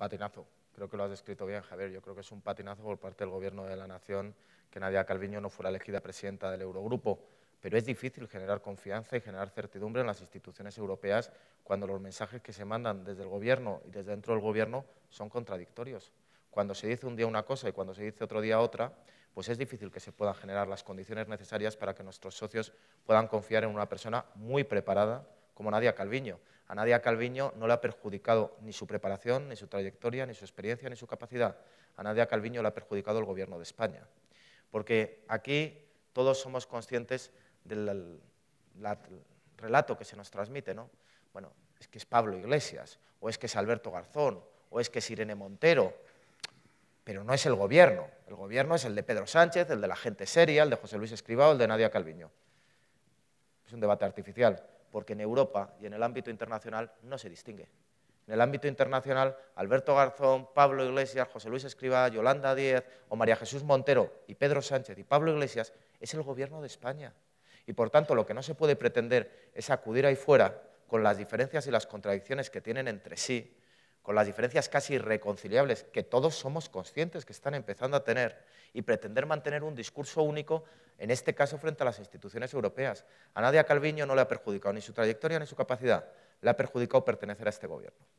patinazo. Creo que lo has descrito bien, Javier. Yo creo que es un patinazo por parte del Gobierno de la Nación que Nadia Calviño no fuera elegida presidenta del Eurogrupo. Pero es difícil generar confianza y generar certidumbre en las instituciones europeas cuando los mensajes que se mandan desde el Gobierno y desde dentro del Gobierno son contradictorios. Cuando se dice un día una cosa y cuando se dice otro día otra, pues es difícil que se puedan generar las condiciones necesarias para que nuestros socios puedan confiar en una persona muy preparada como Nadia Calviño. A Nadia Calviño no le ha perjudicado ni su preparación, ni su trayectoria, ni su experiencia, ni su capacidad. A Nadia Calviño le ha perjudicado el Gobierno de España. Porque aquí todos somos conscientes del relato que se nos transmite, Bueno, es que es Pablo Iglesias, o es que es Alberto Garzón, o es que es Irene Montero, pero no es el gobierno. El gobierno es el de Pedro Sánchez, el de la gente seria, el de José Luis Escribá o el de Nadia Calviño. Es un debate artificial porque en Europa y en el ámbito internacional no se distingue. En el ámbito internacional, Alberto Garzón, Pablo Iglesias, José Luis Escriba, Yolanda Díez o María Jesús Montero y Pedro Sánchez y Pablo Iglesias es el gobierno de España. Y por tanto, lo que no se puede pretender es acudir ahí fuera con las diferencias y las contradicciones que tienen entre sí con las diferencias casi irreconciliables que todos somos conscientes que están empezando a tener y pretender mantener un discurso único, en este caso frente a las instituciones europeas. A Nadia Calviño no le ha perjudicado ni su trayectoria ni su capacidad, le ha perjudicado pertenecer a este gobierno.